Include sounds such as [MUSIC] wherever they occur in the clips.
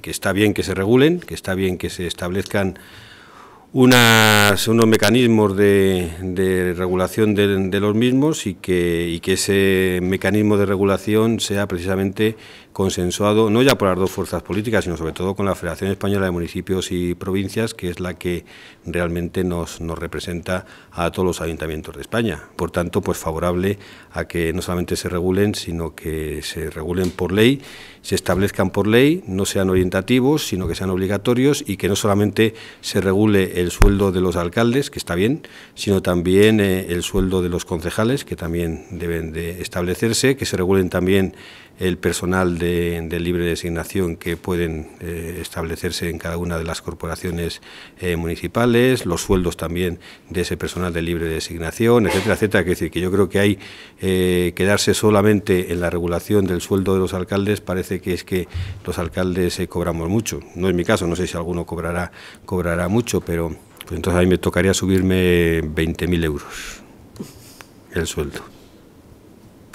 que está bien que se regulen, que está bien que se establezcan una unos mecanismos de, regulación de, los mismos y que, ese mecanismo de regulación sea precisamente consensuado, no ya por las dos fuerzas políticas, sino sobre todo con la Federación Española de Municipios y Provincias, que es la que realmente nos, nos representa a todos los ayuntamientos de España. Por tanto, pues favorable a que no solamente se regulen, sino que se regulen por ley, se establezcan por ley, no sean orientativos, sino que sean obligatorios y que no solamente se regule el sueldo de los alcaldes, que está bien, sino también eh, el sueldo de los concejales, que también deben de establecerse, que se regulen también el personal de, libre designación que pueden eh, establecerse en cada una de las corporaciones eh, municipales, los sueldos también de ese personal de libre designación, etcétera, etcétera. Quiero decir que yo creo que hay quedarse solamente en la regulación del sueldo de los alcaldes, parece que es que los alcaldes cobramos mucho. No es mi caso, no sé si alguno cobrará, cobrará mucho, pero pues entonces a mí me tocaría subirme 20.000 euros el sueldo.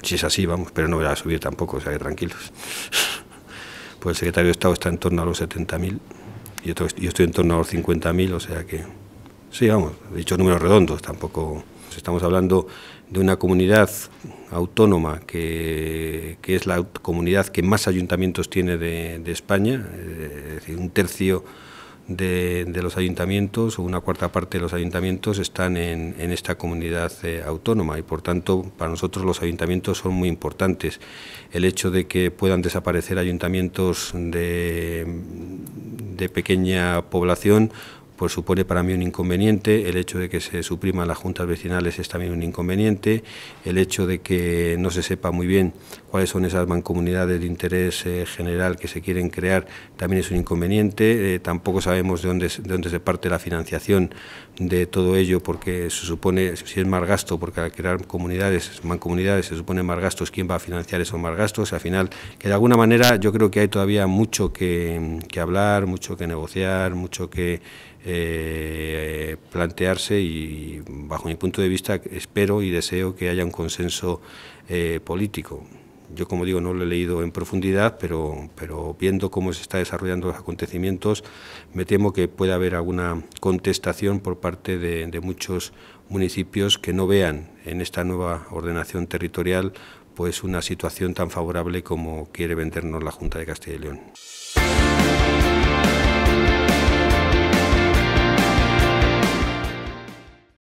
Si es así, vamos, pero no voy a subir tampoco, o sea tranquilos. [LAUGHS] Pues el secretario de Estado está en torno a los 70.000 y yo estoy en torno a los 50.000, o sea que... Sí, vamos, he dicho números redondos, tampoco... Pues estamos hablando de una comunidad autónoma que, es la comunidad que más ayuntamientos tiene de, de España, eh, es decir, un tercio de, los ayuntamientos o una cuarta parte de los ayuntamientos están en, en esta comunidad eh, autónoma y por tanto para nosotros los ayuntamientos son muy importantes. El hecho de que puedan desaparecer ayuntamientos de, de pequeña población pues supone para mí un inconveniente, el hecho de que se supriman las juntas vecinales es también un inconveniente, el hecho de que no se sepa muy bien cuáles son esas mancomunidades de interés eh, general que se quieren crear también es un inconveniente, eh, tampoco sabemos de dónde, dónde se parte la financiación de todo ello porque se supone, si es más gasto, porque al crear comunidades, mancomunidades, se supone más gastos, ¿quién va a financiar esos más gastos? Al final, que de alguna manera yo creo que hay todavía mucho que hablar, mucho que negociar, mucho que eh, plantearse y bajo mi punto de vista espero y deseo que haya un consenso eh, político. Yo, como digo, no lo he leído en profundidad, pero, viendo cómo se están desarrollando los acontecimientos, me temo que pueda haber alguna contestación por parte de, de muchos municipios que no vean en esta nueva ordenación territorial pues una situación tan favorable como quiere vendernos la Junta de Castilla y León.